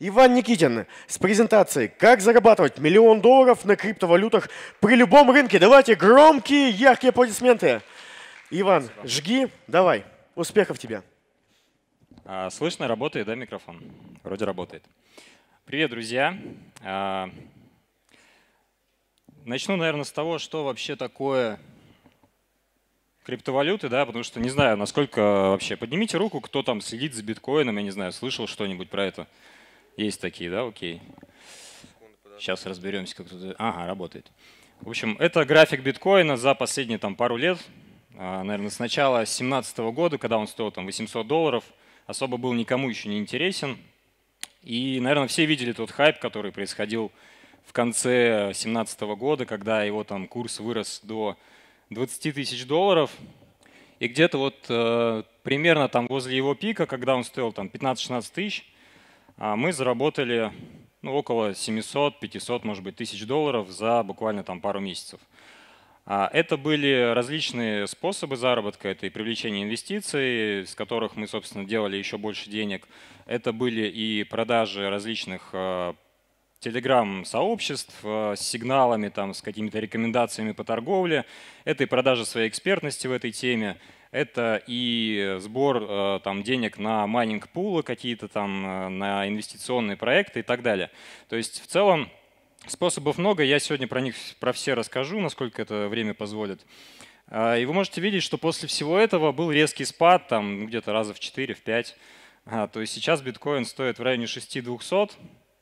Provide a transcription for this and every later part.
Иван Никитин с презентацией «Как зарабатывать миллион долларов на криптовалютах при любом рынке». Давайте громкие, яркие аплодисменты. Иван, Спасибо. жги, давай. Успехов тебе. А, слышно, работает, да, микрофон? Вроде работает. Привет, друзья. А, начну, наверное, с того, что вообще такое криптовалюты, да, потому что не знаю, насколько а, вообще. Поднимите руку, кто там следит за биткоином, я не знаю, слышал что-нибудь про это. Есть такие, да, окей. Сейчас разберемся, как тут. Ага, работает. В общем, это график биткоина за последние там пару лет. А, наверное, с начала 2017 года, когда он стоил там 800 долларов, особо был никому еще не интересен. И, наверное, все видели тот хайп, который происходил в конце 2017 года, когда его там курс вырос до 20 тысяч долларов. И где-то вот э, примерно там возле его пика, когда он стоил там 15-16 тысяч, а мы заработали ну, около 700-500, может быть, тысяч долларов за буквально там пару месяцев. А это были различные способы заработка. Это и привлечение инвестиций, с которых мы, собственно, делали еще больше денег. Это были и продажи различных э, телеграм-сообществ э, с сигналами, там, с какими-то рекомендациями по торговле. Это и продажа своей экспертности в этой теме. Это и сбор э, там, денег на майнинг пулы какие-то там, э, на инвестиционные проекты и так далее. То есть в целом способов много, я сегодня про них про все расскажу, насколько это время позволит. А, и вы можете видеть, что после всего этого был резкий спад, там где-то раза в 4, в 5. А, то есть сейчас биткоин стоит в районе 6200,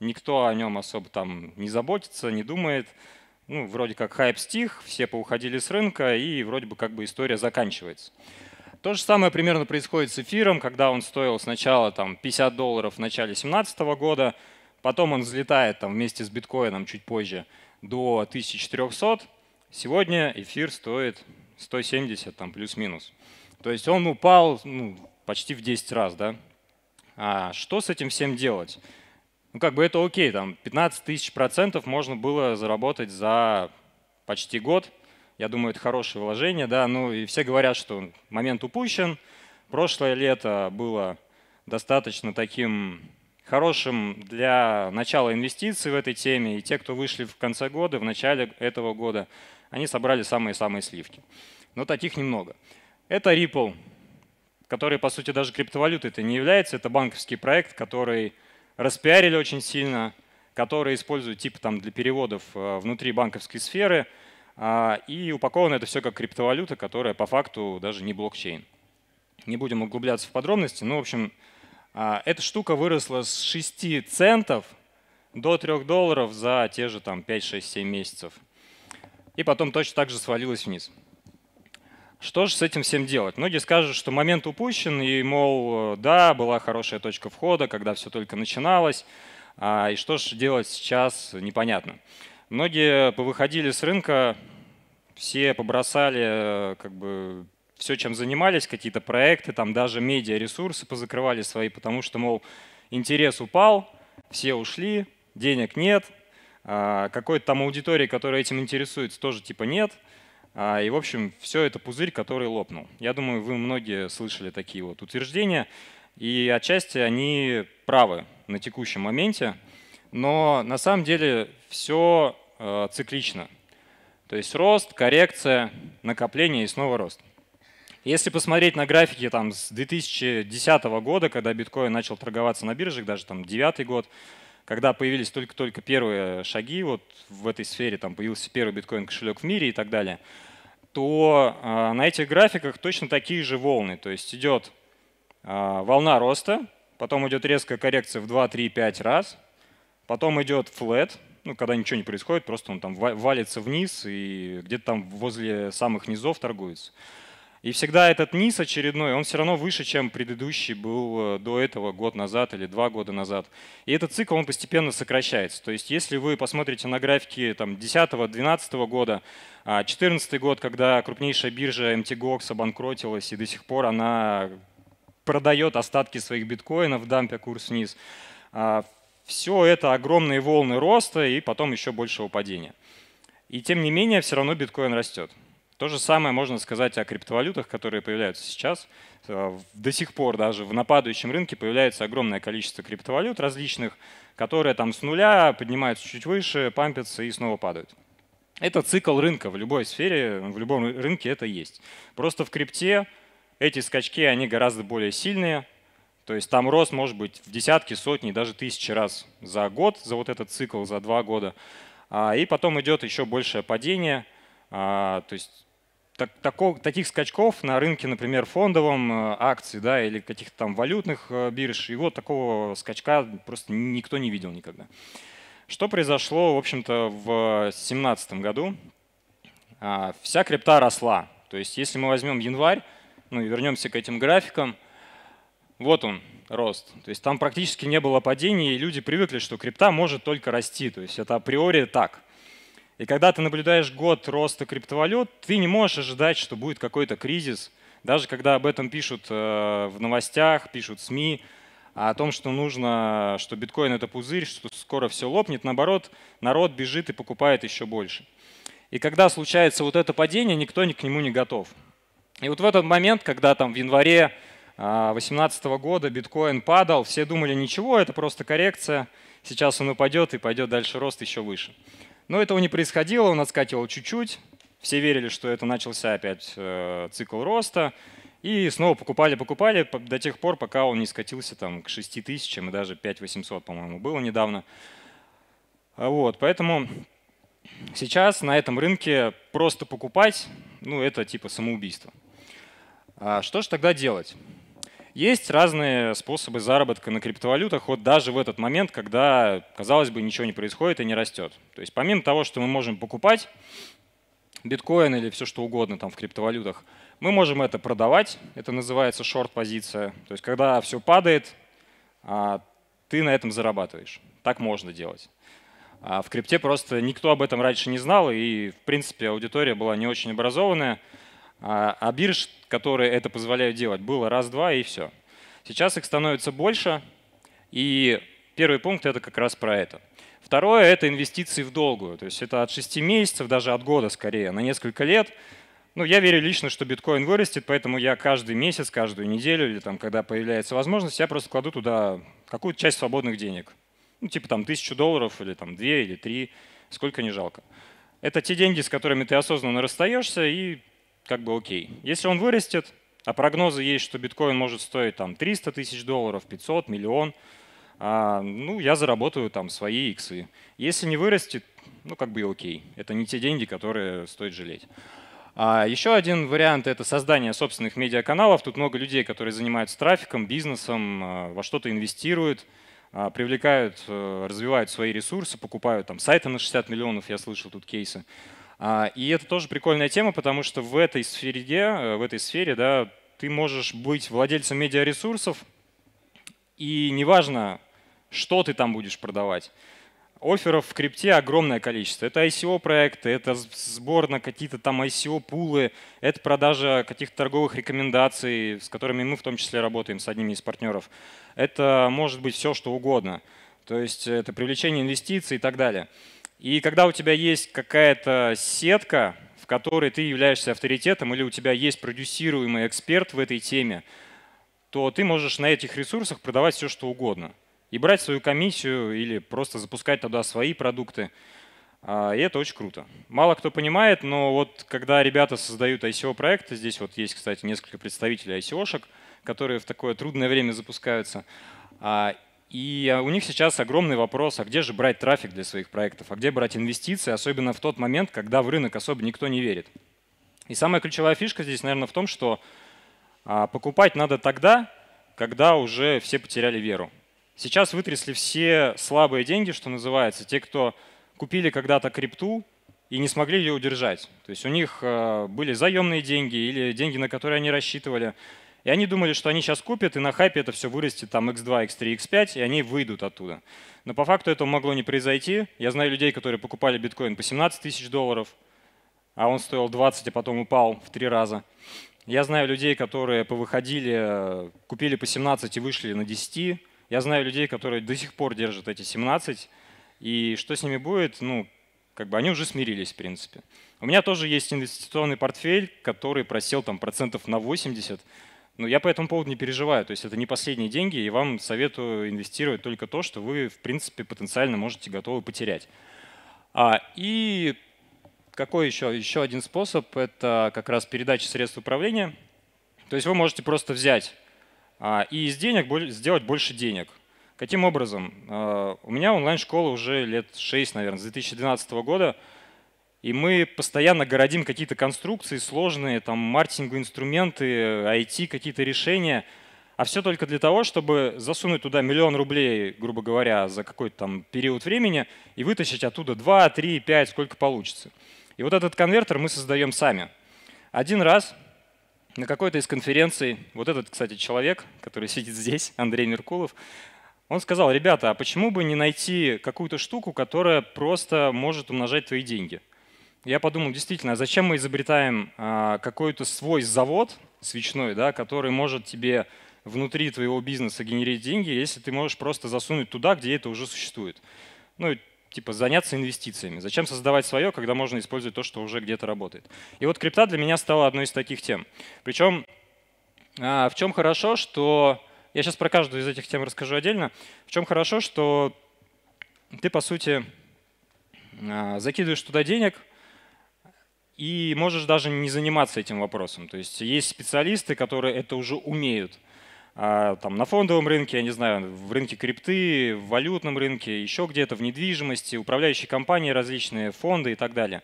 никто о нем особо там не заботится, не думает ну, вроде как хайп стих, все поуходили с рынка, и вроде бы как бы история заканчивается. То же самое примерно происходит с эфиром, когда он стоил сначала там, 50 долларов в начале 2017 года, потом он взлетает там, вместе с биткоином чуть позже до 1400. Сегодня эфир стоит 170 там, плюс-минус. То есть он упал ну, почти в 10 раз. Да? А что с этим всем делать? ну как бы это окей, там 15 тысяч процентов можно было заработать за почти год. Я думаю, это хорошее вложение, да, ну и все говорят, что момент упущен. Прошлое лето было достаточно таким хорошим для начала инвестиций в этой теме, и те, кто вышли в конце года, в начале этого года, они собрали самые-самые сливки. Но таких немного. Это Ripple, который, по сути, даже криптовалютой это не является, это банковский проект, который распиарили очень сильно, которые используют типа там для переводов э, внутри банковской сферы. А, и упаковано это все как криптовалюта, которая по факту даже не блокчейн. Не будем углубляться в подробности. Но в общем, а, эта штука выросла с 6 центов до 3 долларов за те же там 5-6-7 месяцев. И потом точно так же свалилась вниз. Что же с этим всем делать? Многие скажут, что момент упущен, и, мол, э, да, была хорошая точка входа, когда все только начиналось, а, и что же делать сейчас, непонятно. Многие повыходили с рынка, все побросали э, как бы все, чем занимались, какие-то проекты, там даже медиаресурсы позакрывали свои, потому что, мол, интерес упал, все ушли, денег нет, а, какой-то там аудитории, которая этим интересуется, тоже типа нет – а, и, в общем, все это пузырь, который лопнул. Я думаю, вы многие слышали такие вот утверждения, и отчасти они правы на текущем моменте, но на самом деле все э, циклично. То есть рост, коррекция, накопление и снова рост. Если посмотреть на графики там, с 2010 года, когда биткоин начал торговаться на биржах, даже там 2009 год, когда появились только-только первые шаги вот в этой сфере, там появился первый биткоин-кошелек в мире и так далее, то э, на этих графиках точно такие же волны. То есть идет э, волна роста, потом идет резкая коррекция в 2, 3, 5 раз, потом идет флет, ну, когда ничего не происходит, просто он там валится вниз и где-то там возле самых низов торгуется. И всегда этот низ очередной, он все равно выше, чем предыдущий был э, до этого год назад или два года назад. И этот цикл, он постепенно сокращается. То есть если вы посмотрите на графики 10-12 года, 14 а год, когда крупнейшая биржа MTGOX обанкротилась и до сих пор она продает остатки своих биткоинов, дампя курс вниз, а, все это огромные волны роста и потом еще большего падения. И тем не менее, все равно биткоин растет. То же самое можно сказать о криптовалютах, которые появляются сейчас. Э, до сих пор даже в нападающем рынке появляется огромное количество криптовалют различных, которые там с нуля поднимаются чуть выше, пампятся и снова падают. Это цикл рынка в любой сфере, в любом рынке это есть. Просто в крипте эти скачки, они гораздо более сильные, то есть там рост может быть в десятки, сотни, даже тысячи раз за год, за вот этот цикл, за два года. А, и потом идет еще большее падение. А, то есть так, таков, таких скачков на рынке, например, фондовом э, акций да, или каких-то там валютных э, бирж, его такого скачка просто никто не видел никогда. Что произошло, в общем-то, в 2017 году? А, вся крипта росла. То есть если мы возьмем январь, ну и вернемся к этим графикам, вот он, рост. То есть там практически не было падений, и люди привыкли, что крипта может только расти. То есть это априори так – и когда ты наблюдаешь год роста криптовалют, ты не можешь ожидать, что будет какой-то кризис. Даже когда об этом пишут э, в новостях, пишут СМИ, а о том, что нужно, что биткоин это пузырь, что скоро все лопнет. Наоборот, народ бежит и покупает еще больше. И когда случается вот это падение, никто к нему не готов. И вот в этот момент, когда там в январе 2018 а, года биткоин падал, все думали, ничего, это просто коррекция, сейчас он упадет и пойдет дальше рост еще выше. Но этого не происходило, он отскакивал чуть-чуть. Все верили, что это начался опять э, цикл роста. И снова покупали, покупали до тех пор, пока он не скатился там, к 6 тысячам и даже 5 800, по-моему, было недавно. А вот, поэтому сейчас на этом рынке просто покупать, ну это типа самоубийство. А что же тогда делать? Есть разные способы заработка на криптовалютах, вот даже в этот момент, когда, казалось бы, ничего не происходит и не растет. То есть помимо того, что мы можем покупать биткоин или все что угодно там в криптовалютах, мы можем это продавать, это называется шорт-позиция. То есть когда все падает, а, ты на этом зарабатываешь. Так можно делать. А в крипте просто никто об этом раньше не знал, и, в принципе, аудитория была не очень образованная. А, а, бирж, которые это позволяют делать, было раз-два и все. Сейчас их становится больше, и первый пункт это как раз про это. Второе – это инвестиции в долгую. То есть это от 6 месяцев, даже от года скорее, на несколько лет. Ну, я верю лично, что биткоин вырастет, поэтому я каждый месяц, каждую неделю или там, когда появляется возможность, я просто кладу туда какую-то часть свободных денег. Ну, типа там тысячу долларов или там две или три, сколько не жалко. Это те деньги, с которыми ты осознанно расстаешься и как бы окей. Если он вырастет, а прогнозы есть, что биткоин может стоить там 300 тысяч долларов, 500, миллион, а, ну, я заработаю там свои иксы. Если не вырастет, ну, как бы и окей. Это не те деньги, которые стоит жалеть. А еще один вариант — это создание собственных медиаканалов. Тут много людей, которые занимаются трафиком, бизнесом, а, во что-то инвестируют, а, привлекают, э, развивают свои ресурсы, покупают там сайты на 60 миллионов, я слышал тут кейсы. А, и это тоже прикольная тема, потому что в этой сфере, э, в этой сфере, да, ты можешь быть владельцем медиаресурсов, и неважно, что ты там будешь продавать. Оферов в крипте огромное количество. Это ICO-проекты, это сбор на какие-то там ICO-пулы, это продажа каких-то торговых рекомендаций, с которыми мы в том числе работаем с одними из партнеров. Это может быть все, что угодно. То есть это привлечение инвестиций и так далее. И когда у тебя есть какая-то сетка, в которой ты являешься авторитетом или у тебя есть продюсируемый эксперт в этой теме, то ты можешь на этих ресурсах продавать все, что угодно. И брать свою комиссию или просто запускать туда свои продукты. А, и это очень круто. Мало кто понимает, но вот когда ребята создают ICO-проекты, здесь вот есть, кстати, несколько представителей ICO-шек, которые в такое трудное время запускаются, а, и а, у них сейчас огромный вопрос, а где же брать трафик для своих проектов, а где брать инвестиции, особенно в тот момент, когда в рынок особо никто не верит. И самая ключевая фишка здесь, наверное, в том, что а, покупать надо тогда, когда уже все потеряли веру. Сейчас вытрясли все слабые деньги, что называется, те, кто купили когда-то крипту и не смогли ее удержать. То есть у них а, были заемные деньги или деньги, на которые они рассчитывали. И они думали, что они сейчас купят, и на хайпе это все вырастет там X2, X3, X5, и они выйдут оттуда. Но по факту этого могло не произойти. Я знаю людей, которые покупали биткоин по 17 тысяч долларов, а он стоил 20, а потом упал в три раза. Я знаю людей, которые повыходили, э, купили по 17 и вышли на 10. Я знаю людей, которые до сих пор держат эти 17. И что с ними будет, ну, как бы они уже смирились, в принципе. У меня тоже есть инвестиционный портфель, который просел там процентов на 80. Ну я по этому поводу не переживаю. То есть это не последние деньги, и вам советую инвестировать только то, что вы, в принципе, потенциально можете готовы потерять. А, и какой еще? Еще один способ – это как раз передача средств управления. То есть вы можете просто взять а, и из денег сделать больше денег. Каким образом? А, у меня онлайн-школа уже лет 6, наверное, с 2012 года – и мы постоянно городим какие-то конструкции сложные, там маркетинговые инструменты, IT, какие-то решения. А все только для того, чтобы засунуть туда миллион рублей, грубо говоря, за какой-то там период времени и вытащить оттуда 2, 3, 5, сколько получится. И вот этот конвертер мы создаем сами. Один раз на какой-то из конференций, вот этот, кстати, человек, который сидит здесь, Андрей Меркулов, он сказал, ребята, а почему бы не найти какую-то штуку, которая просто может умножать твои деньги? я подумал, действительно, а зачем мы изобретаем а, какой-то свой завод свечной, да, который может тебе внутри твоего бизнеса генерить деньги, если ты можешь просто засунуть туда, где это уже существует. Ну, типа заняться инвестициями. Зачем создавать свое, когда можно использовать то, что уже где-то работает. И вот крипта для меня стала одной из таких тем. Причем а, в чем хорошо, что… Я сейчас про каждую из этих тем расскажу отдельно. В чем хорошо, что ты, по сути, закидываешь туда денег – и можешь даже не заниматься этим вопросом. То есть есть специалисты, которые это уже умеют. А, там, на фондовом рынке, я не знаю, в рынке крипты, в валютном рынке, еще где-то, в недвижимости, управляющие компании различные, фонды и так далее.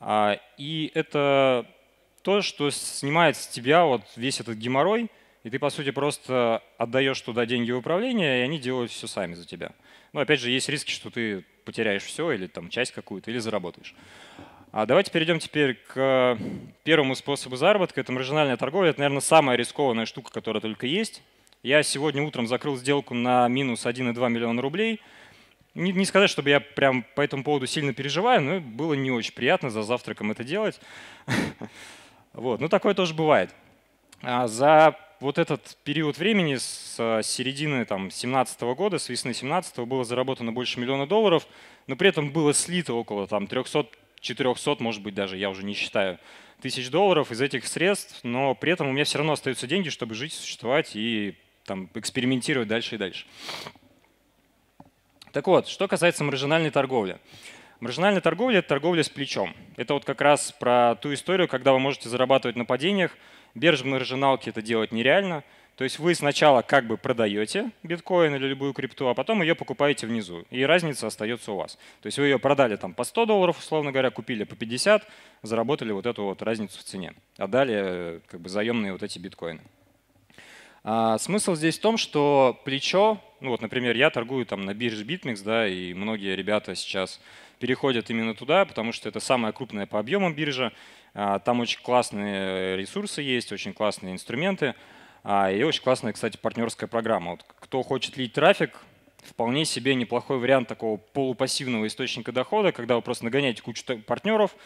А, и это то, что снимает с тебя вот весь этот геморрой, и ты, по сути, просто отдаешь туда деньги в управление, и они делают все сами за тебя. Но ну, опять же, есть риски, что ты потеряешь все или там часть какую-то, или заработаешь. А давайте перейдем теперь к э, первому способу заработка. Это маржинальная торговля. Это, наверное, самая рискованная штука, которая только есть. Я сегодня утром закрыл сделку на минус 1,2 миллиона рублей. Не, не сказать, чтобы я прям по этому поводу сильно переживаю, но было не очень приятно за завтраком это делать. Вот, Но ну, такое тоже бывает. А за вот этот период времени с э, середины там, 17 года, с весны 2017 -го, было заработано больше миллиона долларов, но при этом было слито около там, 300 400, может быть, даже, я уже не считаю, тысяч долларов из этих средств, но при этом у меня все равно остаются деньги, чтобы жить, существовать и там, экспериментировать дальше и дальше. Так вот, что касается маржинальной торговли. Маржинальная торговля – это торговля с плечом. Это вот как раз про ту историю, когда вы можете зарабатывать на падениях. Биржа маржиналки это делать нереально – то есть вы сначала как бы продаете биткоин или любую крипту, а потом ее покупаете внизу, и разница остается у вас. То есть вы ее продали там по 100 долларов, условно говоря, купили по 50, заработали вот эту вот разницу в цене, отдали а э, как бы заемные вот эти биткоины. А смысл здесь в том, что плечо, ну вот, например, я торгую там на бирже BitMEX, да, и многие ребята сейчас переходят именно туда, потому что это самая крупная по объемам биржа, а, там очень классные э, ресурсы есть, очень классные инструменты, а, и очень классная, кстати, партнерская программа. Вот кто хочет лить трафик, вполне себе неплохой вариант такого полупассивного источника дохода, когда вы просто нагоняете кучу партнеров,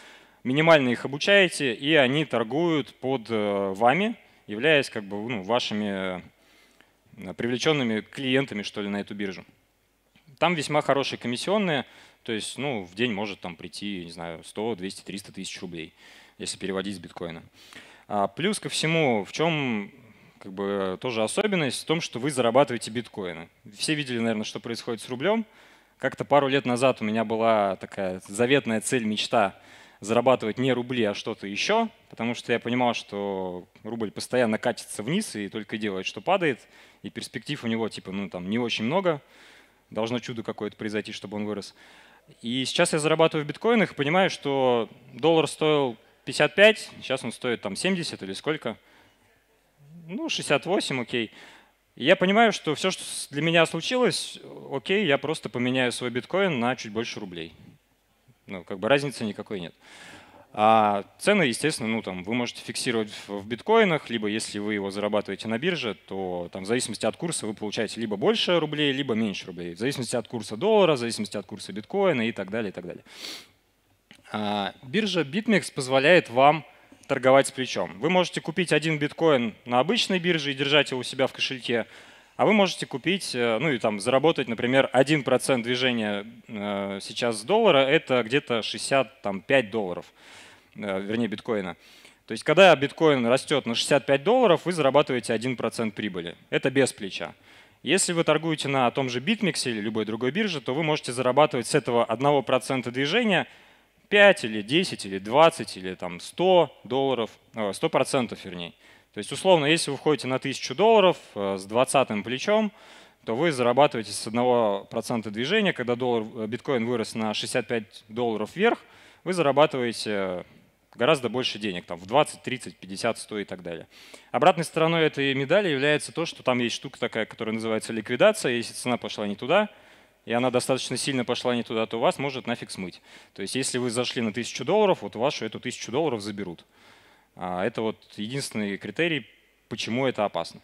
минимально их обучаете, и они торгуют под э, вами, являясь как бы ну, вашими э, привлеченными клиентами, что ли, на эту биржу. Там весьма хорошие комиссионные, то есть ну, в день может там прийти, не знаю, 100, 200, 300 тысяч рублей, если переводить с биткоина. А, плюс ко всему, в чем как бы э, тоже особенность в том, что вы зарабатываете биткоины. Все видели, наверное, что происходит с рублем. Как-то пару лет назад у меня была такая заветная цель, мечта зарабатывать не рубли, а что-то еще, потому что я понимал, что рубль постоянно катится вниз и только делает, что падает, и перспектив у него типа ну там не очень много, должно чудо какое-то произойти, чтобы он вырос. И сейчас я зарабатываю в биткоинах, понимаю, что доллар стоил 55, сейчас он стоит там 70 или сколько – ну, 68, окей. я понимаю, что все, что для меня случилось, окей, я просто поменяю свой биткоин на чуть больше рублей. Ну, как бы разницы никакой нет. А цены, естественно, ну там вы можете фиксировать в биткоинах, либо если вы его зарабатываете на бирже, то там в зависимости от курса вы получаете либо больше рублей, либо меньше рублей. В зависимости от курса доллара, в зависимости от курса биткоина и так далее, и так далее. А, биржа BitMEX позволяет вам торговать с плечом. Вы можете купить один биткоин на обычной бирже и держать его у себя в кошельке, а вы можете купить, э, ну и там заработать, например, 1% движения э, сейчас с доллара, это где-то 65 долларов, э, вернее биткоина. То есть когда биткоин растет на 65 долларов, вы зарабатываете 1% прибыли. Это без плеча. Если вы торгуете на том же BitMEX или любой другой бирже, то вы можете зарабатывать с этого 1% движения – 5 или 10 или 20 или там 100 долларов, 100 э, процентов вернее. То есть условно, если вы входите на 1000 долларов э, с 20 плечом, то вы зарабатываете с 1% движения, когда доллар, э, биткоин вырос на 65 долларов вверх, вы зарабатываете гораздо больше денег, там в 20, 30, 50, 100 и так далее. Обратной стороной этой медали является то, что там есть штука такая, которая называется ликвидация. Если цена пошла не туда, и она достаточно сильно пошла не туда, то вас может нафиг смыть. То есть если вы зашли на 1000 долларов, вот вашу эту 1000 долларов заберут. А, это вот единственный критерий, почему это опасно.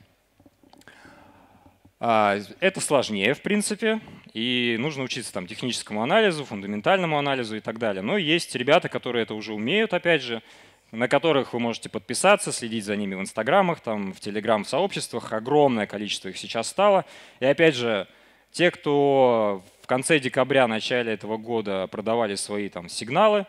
А, это сложнее, в принципе, и нужно учиться там техническому анализу, фундаментальному анализу и так далее. Но есть ребята, которые это уже умеют, опять же, на которых вы можете подписаться, следить за ними в инстаграмах, там, в телеграм, сообществах. Огромное количество их сейчас стало. И опять же, те, кто в конце декабря, начале этого года продавали свои там сигналы,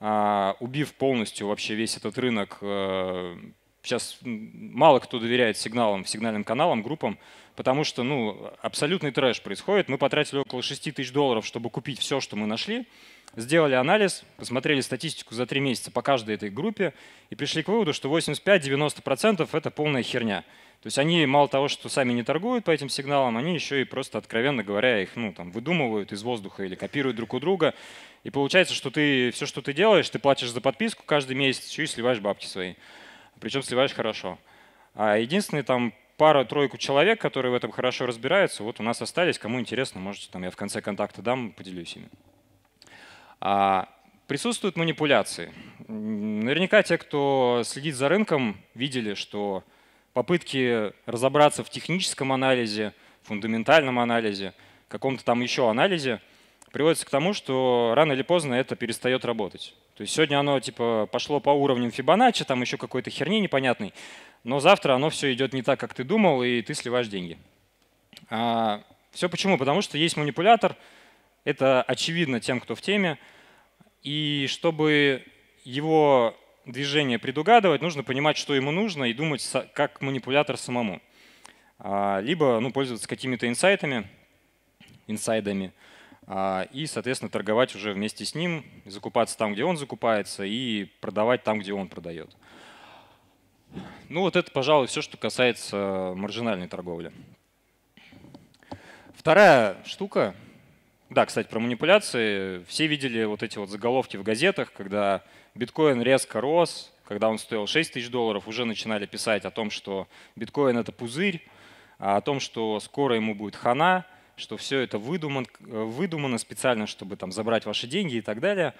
а, убив полностью вообще весь этот рынок э, Сейчас мало кто доверяет сигналам, сигнальным каналам, группам, потому что ну, абсолютный трэш происходит. Мы потратили около 6 тысяч долларов, чтобы купить все, что мы нашли, сделали анализ, посмотрели статистику за 3 месяца по каждой этой группе и пришли к выводу, что 85-90% это полная херня. То есть они мало того, что сами не торгуют по этим сигналам, они еще и просто, откровенно говоря, их ну, там, выдумывают из воздуха или копируют друг у друга. И получается, что ты все, что ты делаешь, ты платишь за подписку каждый месяц, еще и сливаешь бабки свои причем сливаешь хорошо. А единственный там пару-тройку человек, которые в этом хорошо разбираются, вот у нас остались. Кому интересно, можете там я в конце контакта дам, поделюсь ими. А, присутствуют манипуляции. Наверняка те, кто следит за рынком, видели, что попытки разобраться в техническом анализе, фундаментальном анализе, каком-то там еще анализе – приводится к тому, что рано или поздно это перестает работать. То есть сегодня оно типа пошло по уровням Фибоначчи, там еще какой-то херни непонятный, но завтра оно все идет не так, как ты думал, и ты сливаешь деньги. А, все почему? Потому что есть манипулятор, это очевидно тем, кто в теме, и чтобы его движение предугадывать, нужно понимать, что ему нужно, и думать как манипулятор самому. А, либо ну, пользоваться какими-то инсайтами, инсайдами, инсайдами а, и, соответственно, торговать уже вместе с ним, закупаться там, где он закупается, и продавать там, где он продает. Ну вот это, пожалуй, все, что касается маржинальной торговли. Вторая штука, да, кстати, про манипуляции. Все видели вот эти вот заголовки в газетах, когда биткоин резко рос, когда он стоил 6 тысяч долларов, уже начинали писать о том, что биткоин это пузырь, а о том, что скоро ему будет хана – что все это выдуман, э, выдумано специально, чтобы там забрать ваши деньги и так далее.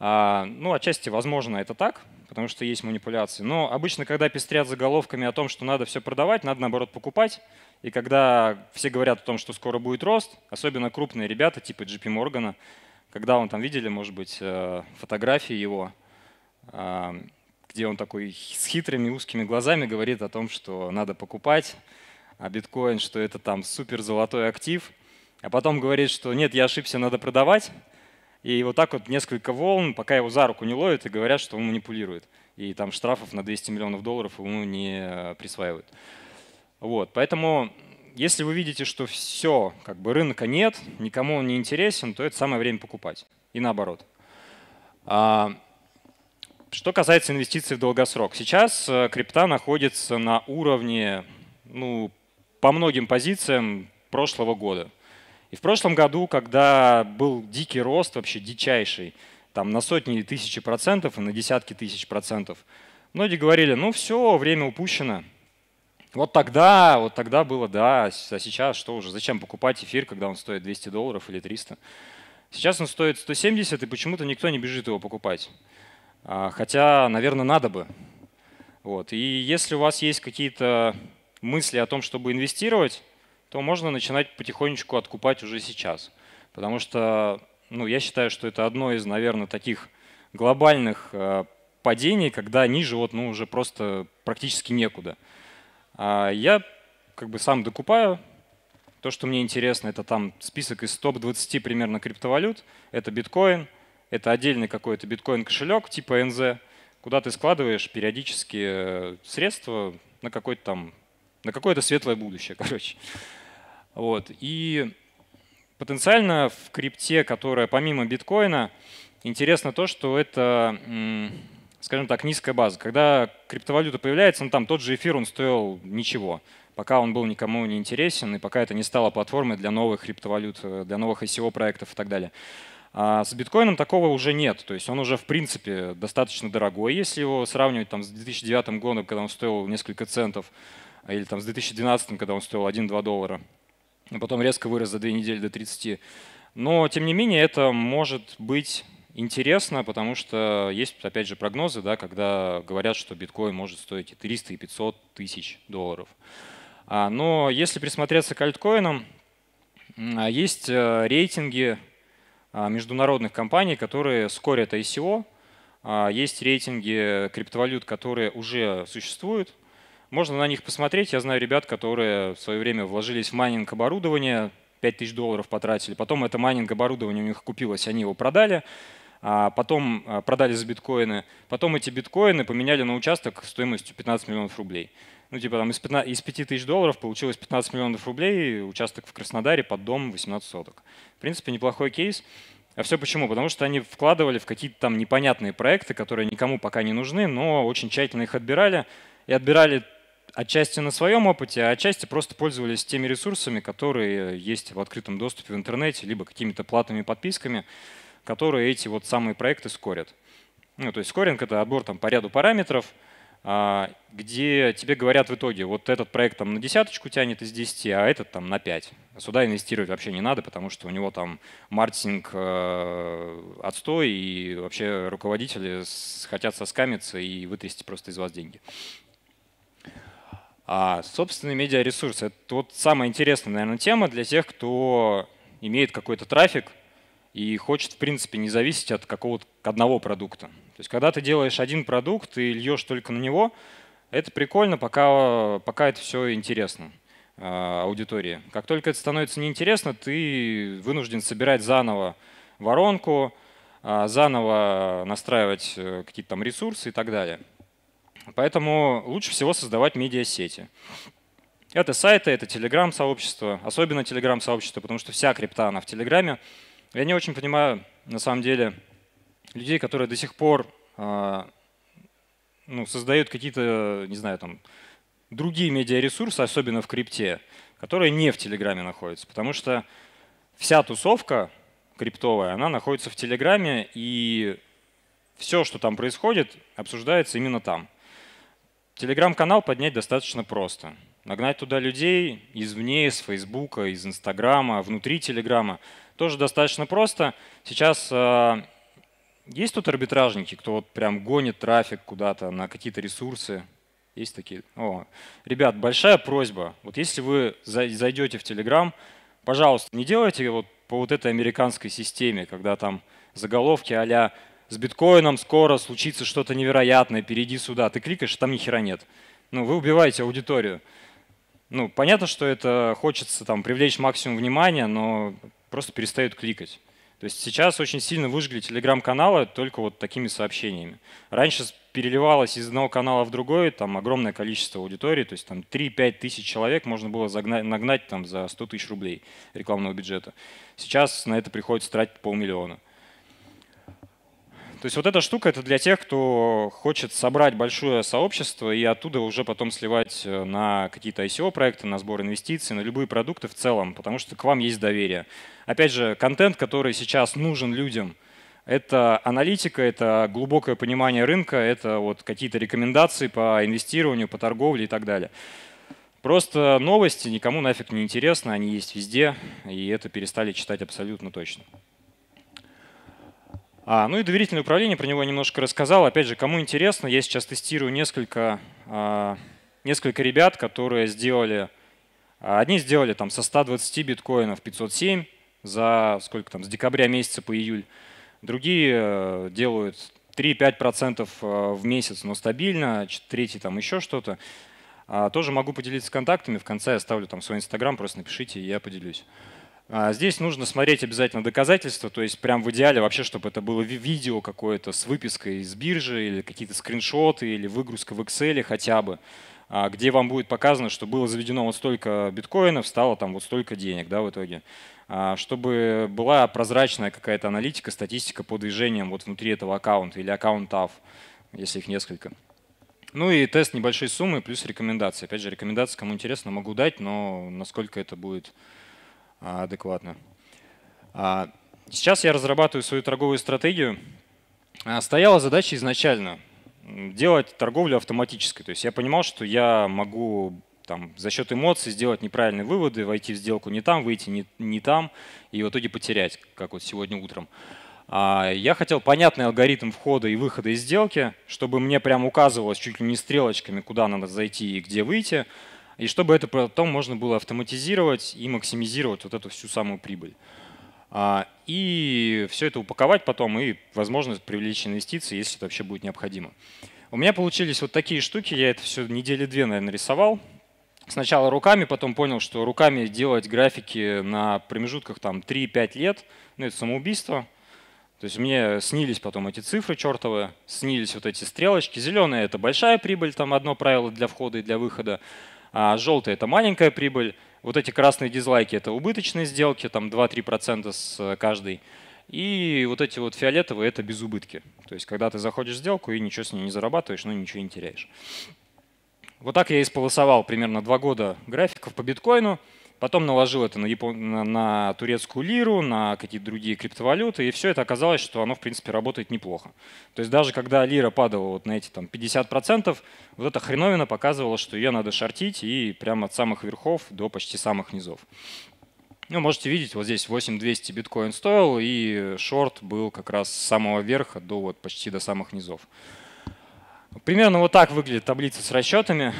А, ну, отчасти, возможно, это так, потому что есть манипуляции. Но обычно, когда пестрят заголовками о том, что надо все продавать, надо, наоборот, покупать. И когда все говорят о том, что скоро будет рост, особенно крупные ребята типа JP Morgan, когда он там видели, может быть, э, фотографии его, а, где он такой с хитрыми узкими глазами говорит о том, что надо покупать, а биткоин, что это там супер золотой актив, а потом говорит, что нет, я ошибся, надо продавать. И вот так вот несколько волн, пока его за руку не ловят и говорят, что он манипулирует. И там штрафов на 200 миллионов долларов ему не э, присваивают. Вот, поэтому если вы видите, что все, как бы рынка нет, никому он не интересен, то это самое время покупать. И наоборот. А, что касается инвестиций в долгосрок. Сейчас э, крипта находится на уровне ну, по многим позициям прошлого года. И в прошлом году, когда был дикий рост, вообще дичайший, там на сотни и тысячи процентов и на десятки тысяч процентов, многие говорили, ну все, время упущено. Вот тогда, вот тогда было, да, а сейчас что уже, зачем покупать эфир, когда он стоит 200 долларов или 300? Сейчас он стоит 170, и почему-то никто не бежит его покупать. А, хотя, наверное, надо бы. Вот. И если у вас есть какие-то мысли о том, чтобы инвестировать, то можно начинать потихонечку откупать уже сейчас. Потому что ну, я считаю, что это одно из, наверное, таких глобальных э, падений, когда ниже вот, ну, уже просто практически некуда. А я как бы сам докупаю. То, что мне интересно, это там список из топ-20 примерно криптовалют. Это биткоин, это отдельный какой-то биткоин-кошелек типа NZ, куда ты складываешь периодически э, средства на какой-то там на какое-то светлое будущее, короче. Вот. И потенциально в крипте, которая помимо биткоина, интересно то, что это, скажем так, низкая база. Когда криптовалюта появляется, ну там тот же эфир, он стоил ничего, пока он был никому не интересен, и пока это не стало платформой для новых криптовалют, э, для новых ICO-проектов и так далее. А с биткоином такого уже нет. То есть он уже, в принципе, достаточно дорогой, если его сравнивать там, с 2009 годом, когда он стоил несколько центов или там с 2012, когда он стоил 1-2 доллара, а потом резко вырос за две недели до 30. Но, тем не менее, это может быть интересно, потому что есть, опять же, прогнозы, да, когда говорят, что биткоин может стоить и 300, и 500 тысяч долларов. А, но если присмотреться к альткоинам, а, есть э, рейтинги а, международных компаний, которые скорят ICO, есть рейтинги криптовалют, которые уже существуют, можно на них посмотреть. Я знаю ребят, которые в свое время вложились в майнинг оборудования, 5000 долларов потратили. Потом это майнинг оборудование у них купилось, они его продали. А потом а, продали за биткоины. Потом эти биткоины поменяли на участок стоимостью 15 миллионов рублей. Ну, типа там из, 15, из 5 тысяч долларов получилось 15 миллионов рублей, участок в Краснодаре под дом 18 соток. В принципе, неплохой кейс. А все почему? Потому что они вкладывали в какие-то там непонятные проекты, которые никому пока не нужны, но очень тщательно их отбирали. И отбирали отчасти на своем опыте, а отчасти просто пользовались теми ресурсами, которые э, есть в открытом доступе в интернете, либо какими-то платными подписками, которые эти вот самые проекты скорят. Ну, то есть скоринг — это отбор там, по ряду параметров, а, где тебе говорят в итоге, вот этот проект там на десяточку тянет из 10, а этот там на 5. Сюда инвестировать вообще не надо, потому что у него там маркетинг э, отстой, и вообще руководители хотят соскамиться и вытрясти просто из вас деньги. А собственные медиаресурсы — это вот самая интересная, наверное, тема для тех, кто имеет какой-то трафик и хочет, в принципе, не зависеть от какого-то одного продукта. То есть когда ты делаешь один продукт и льешь только на него, это прикольно, пока, пока это все интересно а, аудитории. Как только это становится неинтересно, ты вынужден собирать заново воронку, а, заново настраивать э, какие-то там ресурсы и так далее. Поэтому лучше всего создавать медиасети. Это сайты, это телеграм-сообщество, особенно телеграм-сообщество, потому что вся крипта, она в телеграме. Я не очень понимаю, на самом деле, людей, которые до сих пор а, ну, создают какие-то, не знаю, там, другие медиаресурсы, особенно в крипте, которые не в Телеграме находятся. Потому что вся тусовка криптовая, она находится в Телеграме, и все, что там происходит, обсуждается именно там. Телеграм-канал поднять достаточно просто. Нагнать туда людей извне, из Фейсбука, из Инстаграма, внутри Телеграма тоже достаточно просто. Сейчас э, есть тут арбитражники, кто вот прям гонит трафик куда-то на какие-то ресурсы? Есть такие? О. Ребят, большая просьба. Вот если вы зайдете в Телеграм, пожалуйста, не делайте вот по вот этой американской системе, когда там заголовки а с биткоином скоро случится что-то невероятное, перейди сюда. Ты кликаешь, а там ни хера нет. Ну, вы убиваете аудиторию. Ну, понятно, что это хочется там привлечь максимум внимания, но просто перестают кликать. То есть сейчас очень сильно выжгли телеграм-каналы только вот такими сообщениями. Раньше переливалось из одного канала в другой, там огромное количество аудитории, то есть там 3-5 тысяч человек можно было загнать, нагнать там за 100 тысяч рублей рекламного бюджета. Сейчас на это приходится тратить полмиллиона. То есть вот эта штука — это для тех, кто хочет собрать большое сообщество и оттуда уже потом сливать э, на какие-то ICO-проекты, на сбор инвестиций, на любые продукты в целом, потому что к вам есть доверие. Опять же, контент, который сейчас нужен людям — это аналитика, это глубокое понимание рынка, это вот какие-то рекомендации по инвестированию, по торговле и так далее. Просто новости никому нафиг не интересны, они есть везде, и это перестали читать абсолютно точно. А, ну и доверительное управление, про него я немножко рассказал. Опять же, кому интересно, я сейчас тестирую несколько, а, несколько ребят, которые сделали, а, одни сделали там со 120 биткоинов 507 за сколько там, с декабря месяца по июль. Другие э, делают 3-5% э, в месяц, но стабильно, третий там еще что-то. А, тоже могу поделиться контактами, в конце я оставлю там свой инстаграм, просто напишите, и я поделюсь. А здесь нужно смотреть обязательно доказательства, то есть прям в идеале вообще, чтобы это было видео какое-то с выпиской из биржи или какие-то скриншоты или выгрузка в Excel хотя бы, а, где вам будет показано, что было заведено вот столько биткоинов, стало там вот столько денег да, в итоге. А, чтобы была прозрачная какая-то аналитика, статистика по движениям вот внутри этого аккаунта или аккаунтов, если их несколько. Ну и тест небольшой суммы плюс рекомендации. Опять же, рекомендации, кому интересно, могу дать, но насколько это будет а, адекватно. А, сейчас я разрабатываю свою торговую стратегию. А, стояла задача изначально делать торговлю автоматической. То есть я понимал, что я могу там, за счет эмоций сделать неправильные выводы, войти в сделку не там, выйти не, не там и в итоге потерять, как вот сегодня утром. А я хотел понятный алгоритм входа и выхода из сделки, чтобы мне прям указывалось чуть ли не стрелочками, куда надо зайти и где выйти и чтобы это потом можно было автоматизировать и максимизировать вот эту всю самую прибыль. А, и все это упаковать потом и, возможность привлечь инвестиции, если это вообще будет необходимо. У меня получились вот такие штуки, я это все недели две, наверное, рисовал. Сначала руками, потом понял, что руками делать графики на промежутках там 3-5 лет, ну это самоубийство. То есть мне снились потом эти цифры чертовы, снились вот эти стрелочки. Зеленая – это большая прибыль, там одно правило для входа и для выхода. А желтые – это маленькая прибыль. Вот эти красные дизлайки – это убыточные сделки, там 2-3% с э, каждой. И вот эти вот фиолетовые – это безубытки. То есть когда ты заходишь в сделку и ничего с ней не зарабатываешь, ну ничего не теряешь. Вот так я исполосовал примерно два года графиков по биткоину – Потом наложил это на, Япон... на, на турецкую лиру, на какие-то другие криптовалюты, и все это оказалось, что оно, в принципе, работает неплохо. То есть даже когда лира падала вот на эти там, 50%, вот эта хреновина показывала, что ее надо шортить и прямо от самых верхов до почти самых низов. Ну, можете видеть, вот здесь 8200 биткоин стоил, и шорт был как раз с самого верха до вот почти до самых низов. Примерно вот так выглядит таблица с расчетами.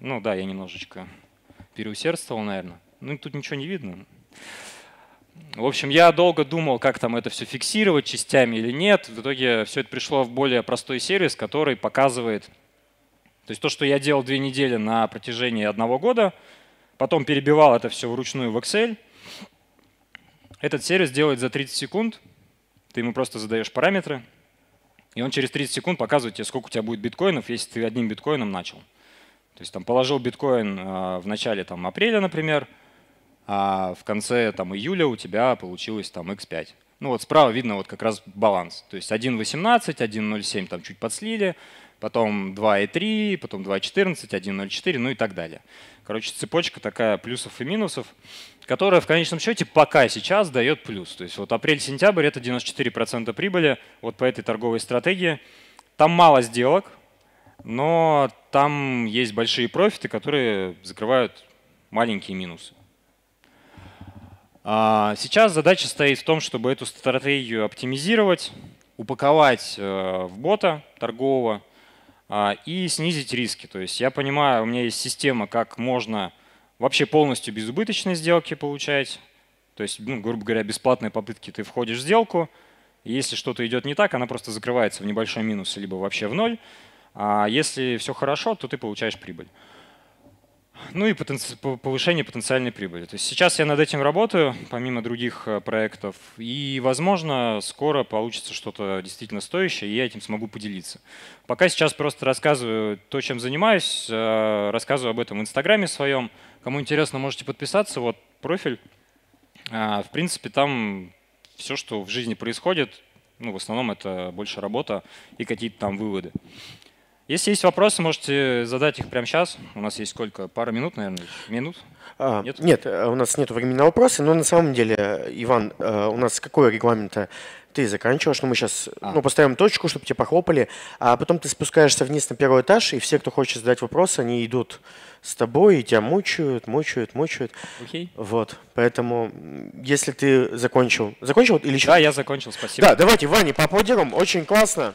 Ну да, я немножечко переусердствовал, наверное. Ну, тут ничего не видно. В общем, я долго думал, как там это все фиксировать частями или нет. В итоге все это пришло в более простой сервис, который показывает, то есть то, что я делал две недели на протяжении одного года, потом перебивал это все вручную в Excel. Этот сервис делает за 30 секунд. Ты ему просто задаешь параметры, и он через 30 секунд показывает тебе, сколько у тебя будет биткоинов, если ты одним биткоином начал. То есть там положил биткоин а, в начале там, апреля, например, а в конце там, июля у тебя получилось там x5. Ну вот справа видно вот как раз баланс. То есть 1.18, 1.07 там чуть подслили, потом 2.3, потом 2.14, 1.04, ну и так далее. Короче, цепочка такая плюсов и минусов, которая в конечном счете пока сейчас дает плюс. То есть вот апрель-сентябрь это 94% прибыли вот по этой торговой стратегии. Там мало сделок, но там есть большие профиты, которые закрывают маленькие минусы. А, сейчас задача стоит в том, чтобы эту стратегию оптимизировать, упаковать э, в бота торгового а, и снизить риски. То есть я понимаю, у меня есть система, как можно вообще полностью безубыточные сделки получать. То есть, ну, грубо говоря, бесплатные попытки ты входишь в сделку, если что-то идет не так, она просто закрывается в небольшой минус, либо вообще в ноль. А если все хорошо, то ты получаешь прибыль. Ну и потенци повышение потенциальной прибыли. То есть сейчас я над этим работаю, помимо других э, проектов, и, возможно, скоро получится что-то действительно стоящее, и я этим смогу поделиться. Пока сейчас просто рассказываю то, чем занимаюсь, э, рассказываю об этом в Инстаграме своем. Кому интересно, можете подписаться, вот профиль. А, в принципе, там все, что в жизни происходит, ну, в основном это больше работа и какие-то там выводы. Если есть вопросы, можете задать их прямо сейчас. У нас есть сколько? Пара минут, наверное? Минут? А, нет? нет, э, у нас нет времени на вопросы, но на самом деле, Иван, э, у нас какой регламент ты заканчиваешь, ну мы сейчас а. ну, поставим точку, чтобы тебе похлопали, а потом ты спускаешься вниз на первый этаж, и все, кто хочет задать вопрос, они идут с тобой, и тебя мучают, мучают, мучают. Окей. Вот, поэтому, если ты закончил, закончил или еще? Да, я закончил, спасибо. Да, давайте Ване поаплодируем, очень классно.